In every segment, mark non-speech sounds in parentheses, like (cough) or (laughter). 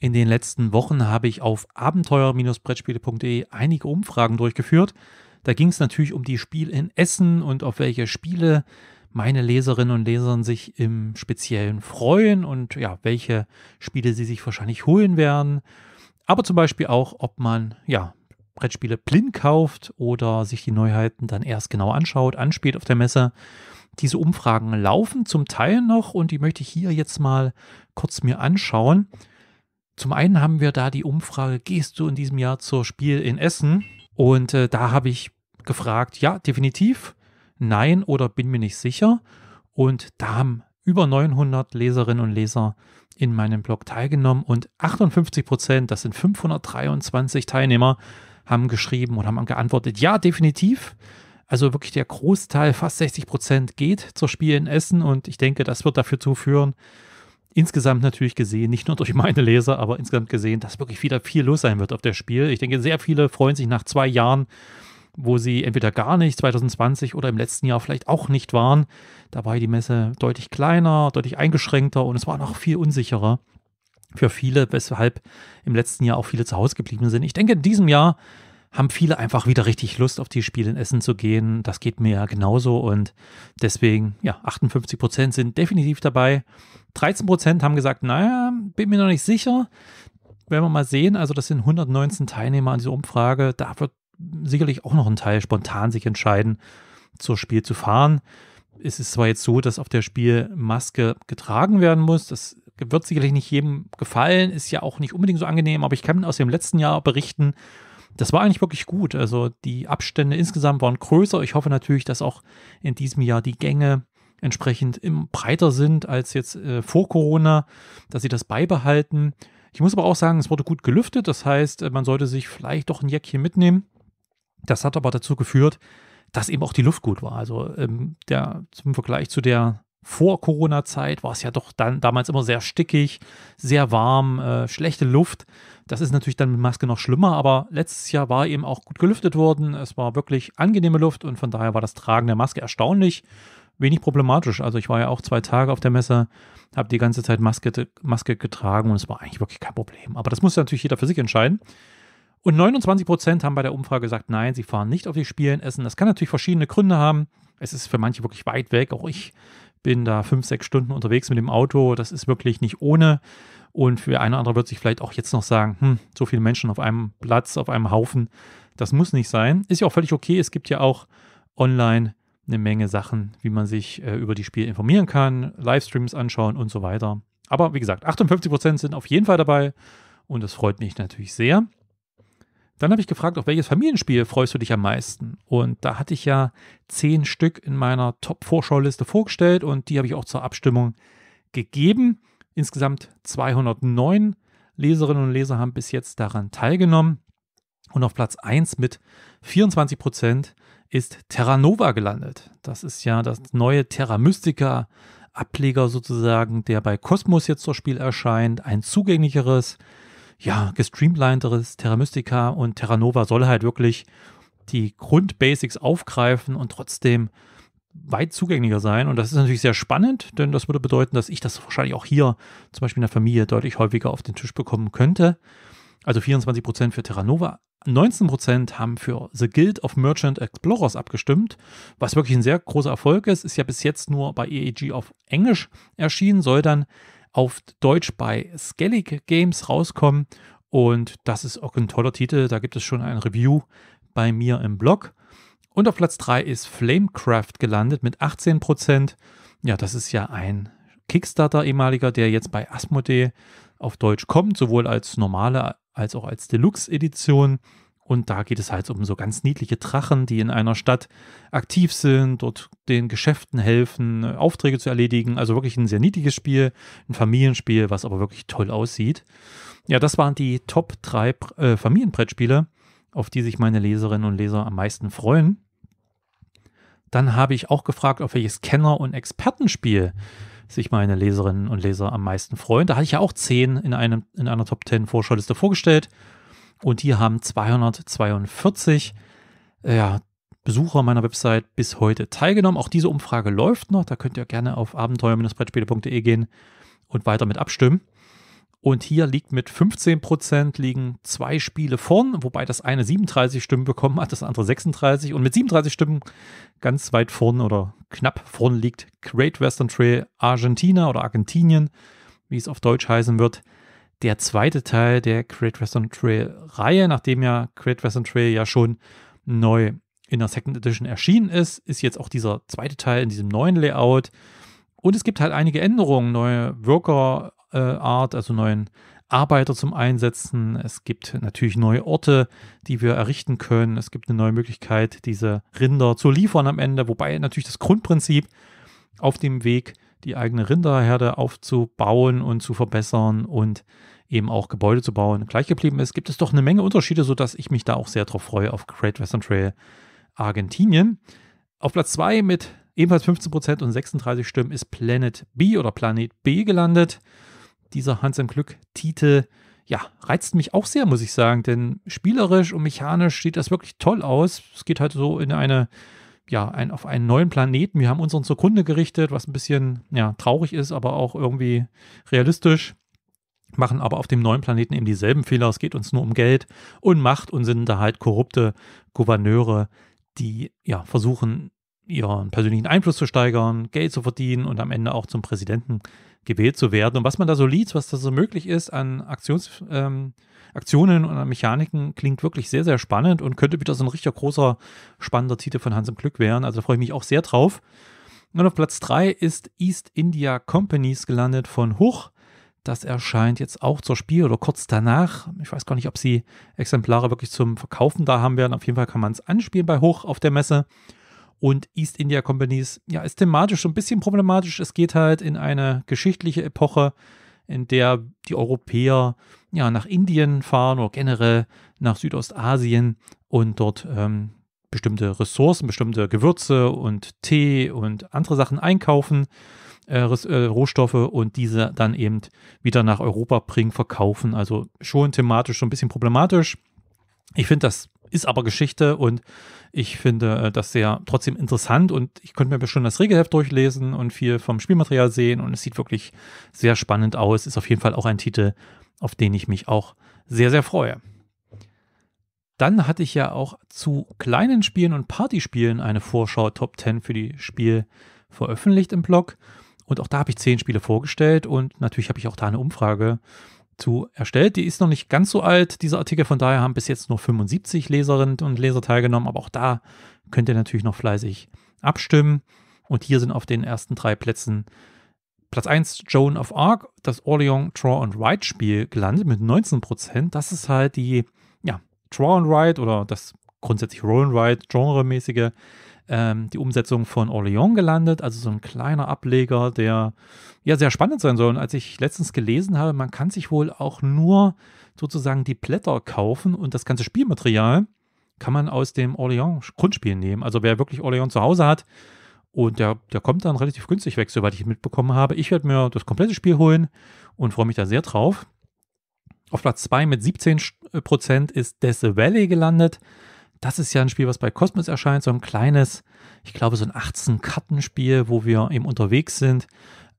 In den letzten Wochen habe ich auf abenteuer-brettspiele.de einige Umfragen durchgeführt. Da ging es natürlich um die Spiel in Essen und auf welche Spiele meine Leserinnen und Lesern sich im Speziellen freuen und ja, welche Spiele sie sich wahrscheinlich holen werden. Aber zum Beispiel auch, ob man ja Brettspiele blind kauft oder sich die Neuheiten dann erst genau anschaut, anspielt auf der Messe. Diese Umfragen laufen zum Teil noch und die möchte ich hier jetzt mal kurz mir anschauen. Zum einen haben wir da die Umfrage, gehst du in diesem Jahr zur Spiel in Essen? Und äh, da habe ich gefragt, ja, definitiv, nein oder bin mir nicht sicher. Und da haben über 900 Leserinnen und Leser in meinem Blog teilgenommen und 58 Prozent, das sind 523 Teilnehmer, haben geschrieben und haben geantwortet, ja, definitiv. Also wirklich der Großteil, fast 60 Prozent geht zur Spiel in Essen und ich denke, das wird dafür zuführen, insgesamt natürlich gesehen, nicht nur durch meine Leser, aber insgesamt gesehen, dass wirklich wieder viel los sein wird auf der Spiel. Ich denke, sehr viele freuen sich nach zwei Jahren, wo sie entweder gar nicht 2020 oder im letzten Jahr vielleicht auch nicht waren. Da war die Messe deutlich kleiner, deutlich eingeschränkter und es war noch viel unsicherer für viele, weshalb im letzten Jahr auch viele zu Hause geblieben sind. Ich denke, in diesem Jahr haben viele einfach wieder richtig Lust, auf die Spiele in Essen zu gehen. Das geht mir ja genauso und deswegen, ja, 58 Prozent sind definitiv dabei. 13 Prozent haben gesagt, naja, bin mir noch nicht sicher. Werden wir mal sehen. Also das sind 119 Teilnehmer an dieser Umfrage. Da wird sicherlich auch noch ein Teil spontan sich entscheiden, zur Spiel zu fahren. Es ist zwar jetzt so, dass auf der Spiel Maske getragen werden muss. Das wird sicherlich nicht jedem gefallen, ist ja auch nicht unbedingt so angenehm, aber ich kann aus dem letzten Jahr berichten, das war eigentlich wirklich gut. Also die Abstände insgesamt waren größer. Ich hoffe natürlich, dass auch in diesem Jahr die Gänge entsprechend im, breiter sind als jetzt äh, vor Corona, dass sie das beibehalten. Ich muss aber auch sagen, es wurde gut gelüftet, das heißt, äh, man sollte sich vielleicht doch ein Jäckchen mitnehmen. Das hat aber dazu geführt, dass eben auch die Luft gut war. Also ähm, der, zum Vergleich zu der vor Corona-Zeit war es ja doch dann damals immer sehr stickig, sehr warm, äh, schlechte Luft. Das ist natürlich dann mit Maske noch schlimmer, aber letztes Jahr war eben auch gut gelüftet worden. Es war wirklich angenehme Luft und von daher war das Tragen der Maske erstaunlich wenig problematisch. Also ich war ja auch zwei Tage auf der Messe, habe die ganze Zeit Maske, Maske getragen und es war eigentlich wirklich kein Problem. Aber das muss natürlich jeder für sich entscheiden. Und 29 Prozent haben bei der Umfrage gesagt, nein, sie fahren nicht auf die Spiele in Essen. Das kann natürlich verschiedene Gründe haben. Es ist für manche wirklich weit weg. Auch ich bin da fünf, sechs Stunden unterwegs mit dem Auto. Das ist wirklich nicht ohne. Und für eine andere wird sich vielleicht auch jetzt noch sagen, hm, so viele Menschen auf einem Platz, auf einem Haufen, das muss nicht sein. Ist ja auch völlig okay. Es gibt ja auch online eine Menge Sachen, wie man sich äh, über die Spiele informieren kann, Livestreams anschauen und so weiter. Aber wie gesagt, 58% sind auf jeden Fall dabei und das freut mich natürlich sehr. Dann habe ich gefragt, auf welches Familienspiel freust du dich am meisten? Und da hatte ich ja zehn Stück in meiner Top-Vorschauliste vorgestellt und die habe ich auch zur Abstimmung gegeben. Insgesamt 209 Leserinnen und Leser haben bis jetzt daran teilgenommen. Und auf Platz 1 mit 24 Prozent ist Terra Nova gelandet. Das ist ja das neue Terra Mystica Ableger sozusagen, der bei Cosmos jetzt zum Spiel erscheint. Ein zugänglicheres, ja, gestreamlinederes Terra Mystica und Terra Nova soll halt wirklich die Grundbasics aufgreifen und trotzdem weit zugänglicher sein. Und das ist natürlich sehr spannend, denn das würde bedeuten, dass ich das wahrscheinlich auch hier zum Beispiel in der Familie deutlich häufiger auf den Tisch bekommen könnte. Also 24% für Terra Nova, 19% haben für The Guild of Merchant Explorers abgestimmt, was wirklich ein sehr großer Erfolg ist. Ist ja bis jetzt nur bei EEG auf Englisch erschienen, soll dann auf Deutsch bei Skellig Games rauskommen. Und das ist auch ein toller Titel. Da gibt es schon ein Review bei mir im Blog. Und auf Platz 3 ist Flamecraft gelandet mit 18%. Ja, das ist ja ein Kickstarter ehemaliger, der jetzt bei Asmodee auf Deutsch kommt, sowohl als normale als auch als Deluxe-Edition. Und da geht es halt um so ganz niedliche Drachen, die in einer Stadt aktiv sind, dort den Geschäften helfen, Aufträge zu erledigen. Also wirklich ein sehr niedliches Spiel, ein Familienspiel, was aber wirklich toll aussieht. Ja, das waren die Top 3 äh, Familienbrettspiele, auf die sich meine Leserinnen und Leser am meisten freuen. Dann habe ich auch gefragt, auf welches Kenner- und Expertenspiel sich meine Leserinnen und Leser am meisten freuen. Da hatte ich ja auch 10 in, einem, in einer Top 10 vorschau vorgestellt und hier haben 242 äh, ja, Besucher meiner Website bis heute teilgenommen. Auch diese Umfrage läuft noch. Da könnt ihr gerne auf abenteuer-brettspiele.de gehen und weiter mit abstimmen. Und hier liegt mit 15% liegen zwei Spiele vorn, wobei das eine 37 Stimmen bekommen hat, das andere 36. Und mit 37 Stimmen ganz weit vorn oder knapp vorn liegt Great Western Trail Argentina oder Argentinien, wie es auf Deutsch heißen wird der zweite Teil der Great Western Trail Reihe, nachdem ja Great Western Trail ja schon neu in der Second Edition erschienen ist, ist jetzt auch dieser zweite Teil in diesem neuen Layout. Und es gibt halt einige Änderungen, neue Worker äh, Art, also neuen Arbeiter zum Einsetzen. Es gibt natürlich neue Orte, die wir errichten können. Es gibt eine neue Möglichkeit, diese Rinder zu liefern am Ende, wobei natürlich das Grundprinzip auf dem Weg die eigene Rinderherde aufzubauen und zu verbessern und eben auch Gebäude zu bauen, gleich geblieben ist, gibt es doch eine Menge Unterschiede, sodass ich mich da auch sehr drauf freue auf Great Western Trail Argentinien. Auf Platz 2 mit ebenfalls 15% und 36 Stimmen ist Planet B oder Planet B gelandet. Dieser Hans im Glück-Titel, ja, reizt mich auch sehr, muss ich sagen, denn spielerisch und mechanisch sieht das wirklich toll aus. Es geht halt so in eine ja, ein, auf einen neuen Planeten. Wir haben unseren zur Kunde gerichtet, was ein bisschen ja, traurig ist, aber auch irgendwie realistisch. Machen aber auf dem neuen Planeten eben dieselben Fehler. Es geht uns nur um Geld und Macht und sind da halt korrupte Gouverneure, die ja versuchen, ihren persönlichen Einfluss zu steigern, Geld zu verdienen und am Ende auch zum Präsidenten gewählt zu werden. Und was man da so liest, was da so möglich ist an Aktionsmöglichkeiten, ähm, Aktionen und an Mechaniken klingt wirklich sehr, sehr spannend und könnte wieder so ein richtig großer, spannender Titel von Hans im Glück werden. Also da freue ich mich auch sehr drauf. Und auf Platz 3 ist East India Companies gelandet von Huch. Das erscheint jetzt auch zur Spiel oder kurz danach. Ich weiß gar nicht, ob sie Exemplare wirklich zum Verkaufen da haben werden. Auf jeden Fall kann man es anspielen bei Hoch auf der Messe. Und East India Companies, ja, ist thematisch so ein bisschen problematisch. Es geht halt in eine geschichtliche Epoche in der die Europäer ja nach Indien fahren oder generell nach Südostasien und dort ähm, bestimmte Ressourcen, bestimmte Gewürze und Tee und andere Sachen einkaufen, äh, äh Rohstoffe und diese dann eben wieder nach Europa bringen, verkaufen. Also schon thematisch so ein bisschen problematisch. Ich finde das ist aber Geschichte und ich finde äh, das sehr trotzdem interessant und ich könnte mir schon das Regelheft durchlesen und viel vom Spielmaterial sehen und es sieht wirklich sehr spannend aus. Ist auf jeden Fall auch ein Titel, auf den ich mich auch sehr, sehr freue. Dann hatte ich ja auch zu kleinen Spielen und Partyspielen eine Vorschau Top 10 für die Spiel veröffentlicht im Blog. Und auch da habe ich zehn Spiele vorgestellt und natürlich habe ich auch da eine Umfrage zu erstellt. Die ist noch nicht ganz so alt, dieser Artikel. Von daher haben bis jetzt nur 75 Leserinnen und Leser teilgenommen. Aber auch da könnt ihr natürlich noch fleißig abstimmen. Und hier sind auf den ersten drei Plätzen Platz 1 Joan of Arc, das Orleans Draw and Ride Spiel gelandet mit 19%. Das ist halt die, ja, Draw and Ride oder das grundsätzlich roll ride genremäßige, ähm, die Umsetzung von Orléans gelandet, also so ein kleiner Ableger, der ja sehr spannend sein soll. Und als ich letztens gelesen habe, man kann sich wohl auch nur sozusagen die Blätter kaufen und das ganze Spielmaterial kann man aus dem Orléans Grundspiel nehmen. Also wer wirklich Orléans zu Hause hat und der, der kommt dann relativ günstig weg, soweit ich mitbekommen habe. Ich werde mir das komplette Spiel holen und freue mich da sehr drauf. Auf Platz 2 mit 17% ist Death Valley gelandet das ist ja ein Spiel, was bei Cosmos erscheint, so ein kleines, ich glaube, so ein 18-Kartenspiel, wo wir eben unterwegs sind,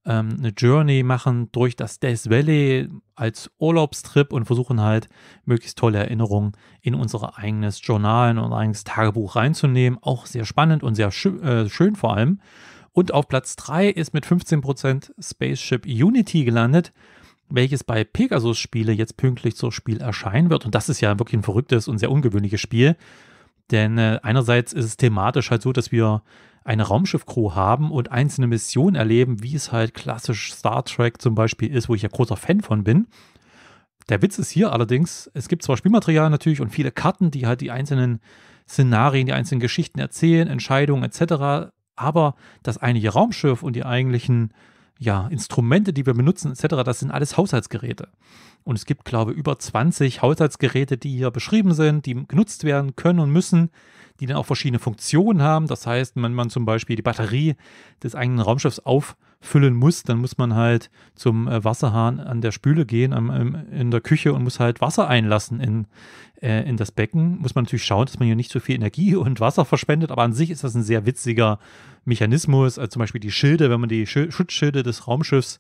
ähm, eine Journey machen durch das Death Valley als Urlaubstrip und versuchen halt, möglichst tolle Erinnerungen in unser eigenes Journal, und eigenes Tagebuch reinzunehmen. Auch sehr spannend und sehr schö äh, schön vor allem. Und auf Platz 3 ist mit 15% Spaceship Unity gelandet welches bei Pegasus-Spiele jetzt pünktlich zur Spiel erscheinen wird. Und das ist ja wirklich ein verrücktes und sehr ungewöhnliches Spiel. Denn äh, einerseits ist es thematisch halt so, dass wir eine Raumschiff-Crew haben und einzelne Missionen erleben, wie es halt klassisch Star Trek zum Beispiel ist, wo ich ja großer Fan von bin. Der Witz ist hier allerdings, es gibt zwar Spielmaterial natürlich und viele Karten, die halt die einzelnen Szenarien, die einzelnen Geschichten erzählen, Entscheidungen etc., aber das eigentliche Raumschiff und die eigentlichen ja, Instrumente, die wir benutzen, etc., das sind alles Haushaltsgeräte. Und es gibt, glaube ich, über 20 Haushaltsgeräte, die hier beschrieben sind, die genutzt werden können und müssen, die dann auch verschiedene Funktionen haben. Das heißt, wenn man zum Beispiel die Batterie des eigenen Raumschiffs auf füllen muss, dann muss man halt zum äh, Wasserhahn an der Spüle gehen, am, am, in der Küche und muss halt Wasser einlassen in, äh, in das Becken. Muss man natürlich schauen, dass man hier nicht so viel Energie (laughs) und Wasser verschwendet, aber an sich ist das ein sehr witziger Mechanismus. Also zum Beispiel die Schilde, wenn man die Schil Schutzschilde des Raumschiffs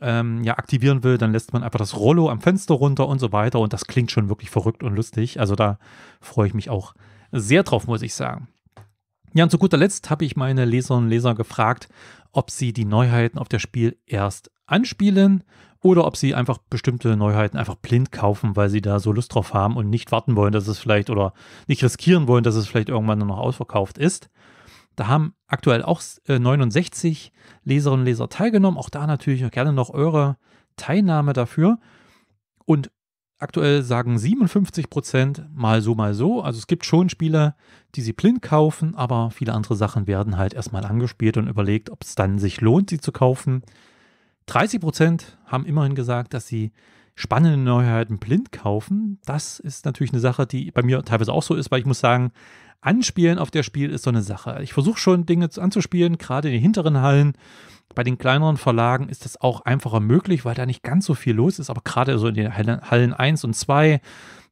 ähm, ja, aktivieren will, dann lässt man einfach das Rollo am Fenster runter und so weiter. Und das klingt schon wirklich verrückt und lustig. Also da freue ich mich auch sehr drauf, muss ich sagen. Ja, und zu guter Letzt habe ich meine Leserinnen und Leser gefragt, ob sie die Neuheiten auf der Spiel erst anspielen oder ob sie einfach bestimmte Neuheiten einfach blind kaufen, weil sie da so Lust drauf haben und nicht warten wollen, dass es vielleicht oder nicht riskieren wollen, dass es vielleicht irgendwann nur noch ausverkauft ist. Da haben aktuell auch 69 äh, Leserinnen und Leser teilgenommen. Auch da natürlich gerne noch eure Teilnahme dafür. Und Aktuell sagen 57 Prozent mal so, mal so. Also es gibt schon Spieler, die sie blind kaufen, aber viele andere Sachen werden halt erstmal angespielt und überlegt, ob es dann sich lohnt, sie zu kaufen. 30 Prozent haben immerhin gesagt, dass sie spannende Neuheiten blind kaufen. Das ist natürlich eine Sache, die bei mir teilweise auch so ist, weil ich muss sagen, Anspielen auf der Spiel ist so eine Sache. Ich versuche schon Dinge anzuspielen, gerade in den hinteren Hallen. Bei den kleineren Verlagen ist das auch einfacher möglich, weil da nicht ganz so viel los ist. Aber gerade so in den Hallen 1 und 2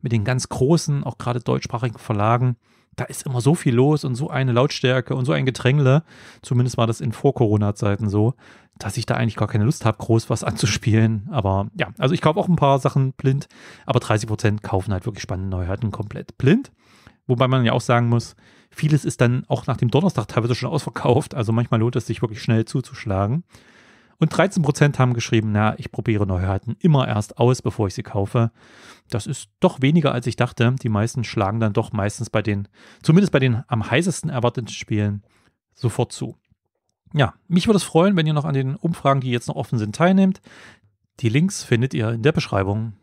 mit den ganz großen, auch gerade deutschsprachigen Verlagen, da ist immer so viel los und so eine Lautstärke und so ein Gedrängle. Zumindest war das in Vor-Corona-Zeiten so, dass ich da eigentlich gar keine Lust habe, groß was (laughs) anzuspielen. Aber ja, also ich kaufe auch ein paar Sachen blind, aber 30% kaufen halt wirklich spannende Neuheiten komplett blind. Wobei man ja auch sagen muss, vieles ist dann auch nach dem Donnerstag teilweise schon ausverkauft. Also manchmal lohnt es sich wirklich schnell zuzuschlagen. Und 13% haben geschrieben, na, ich probiere Neuheiten immer erst aus, bevor ich sie kaufe. Das ist doch weniger, als ich dachte. Die meisten schlagen dann doch meistens bei den, zumindest bei den am heißesten erwarteten Spielen, sofort zu. Ja, mich würde es freuen, wenn ihr noch an den Umfragen, die jetzt noch offen sind, teilnehmt. Die Links findet ihr in der Beschreibung